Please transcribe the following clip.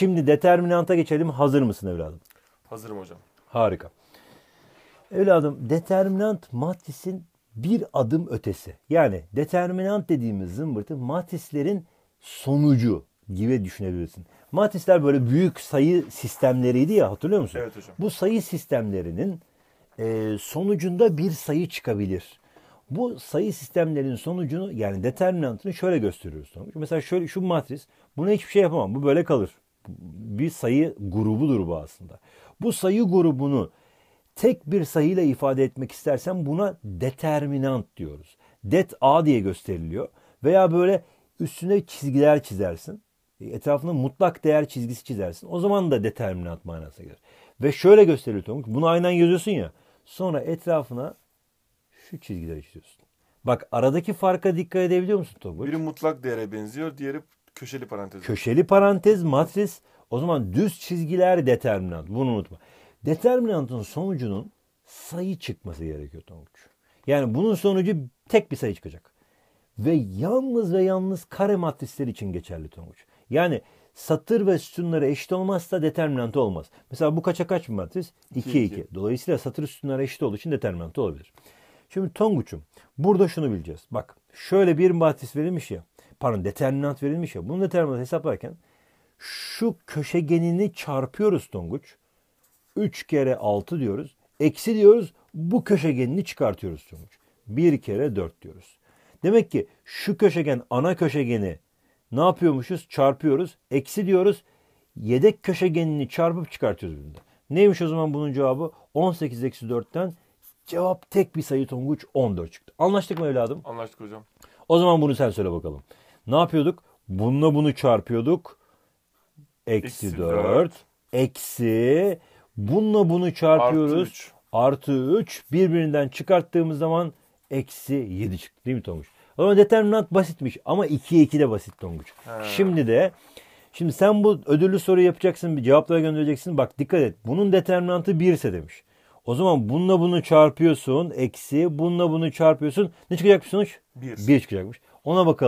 Şimdi determinanta geçelim. Hazır mısın evladım? Hazırım hocam. Harika. Evladım determinant matrisin bir adım ötesi. Yani determinant dediğimiz zımbırtı matrislerin sonucu gibi düşünebilirsin. Matrisler böyle büyük sayı sistemleriydi ya hatırlıyor musun? Evet hocam. Bu sayı sistemlerinin e, sonucunda bir sayı çıkabilir. Bu sayı sistemlerinin sonucunu yani determinantını şöyle gösteriyoruz. Mesela şöyle şu matris buna hiçbir şey yapamam. Bu böyle kalır bir sayı grubudur bu aslında. Bu sayı grubunu tek bir sayıyla ifade etmek istersen buna determinant diyoruz. Det A diye gösteriliyor. Veya böyle üstüne çizgiler çizersin. E, Etrafında mutlak değer çizgisi çizersin. O zaman da determinant manasına gelir. Ve şöyle gösteriyor Tonguç. Bunu aynen yazıyorsun ya. Sonra etrafına şu çizgileri çiziyorsun. Bak aradaki farka dikkat edebiliyor musun Tonguç? Biri mutlak değere benziyor. Diğeri Köşeli parantez. Köşeli parantez matris. O zaman düz çizgiler determinant. Bunu unutma. Determinantın sonucunun sayı çıkması gerekiyor Tonguç. Yani bunun sonucu tek bir sayı çıkacak. Ve yalnız ve yalnız kare matrisler için geçerli Tonguç. Yani satır ve sütunları eşit olmazsa determinantı olmaz. Mesela bu kaça kaç bir matris? 2 2. Dolayısıyla satır sütunları eşit olduğu için determinantı olabilir. Şimdi Tonguç'um burada şunu bileceğiz. Bak şöyle bir matris verilmiş ya pardon determinant verilmiş ya. Bunu determinant hesaplarken şu köşegenini çarpıyoruz Tonguç. 3 kere 6 diyoruz. Eksi diyoruz. Bu köşegenini çıkartıyoruz Tonguç. 1 kere 4 diyoruz. Demek ki şu köşegen ana köşegeni ne yapıyormuşuz? Çarpıyoruz. Eksi diyoruz. Yedek köşegenini çarpıp çıkartıyoruz birbirinden. Neymiş o zaman bunun cevabı? 18 eksi 4'ten cevap tek bir sayı Tonguç 14 çıktı. Anlaştık mı evladım? Anlaştık hocam. O zaman bunu sen söyle bakalım. Ne yapıyorduk? Bununla bunu çarpıyorduk. Eksi 4. Eksi. Bununla bunu çarpıyoruz. Artı 3. Birbirinden çıkarttığımız zaman eksi 7 çıktı değil mi Tonguç? O zaman determinant basitmiş ama 2'ye 2 de basit Tonguç. He. Şimdi de Şimdi sen bu ödüllü soru yapacaksın, bir cevaplara göndereceksin. Bak dikkat et. Bunun determinantı 1 ise demiş. O zaman bununla bunu çarpıyorsun. Eksi. Bununla bunu çarpıyorsun. Ne çıkacak bir sonuç? 1. 1 çıkacakmış. Ona bakalım.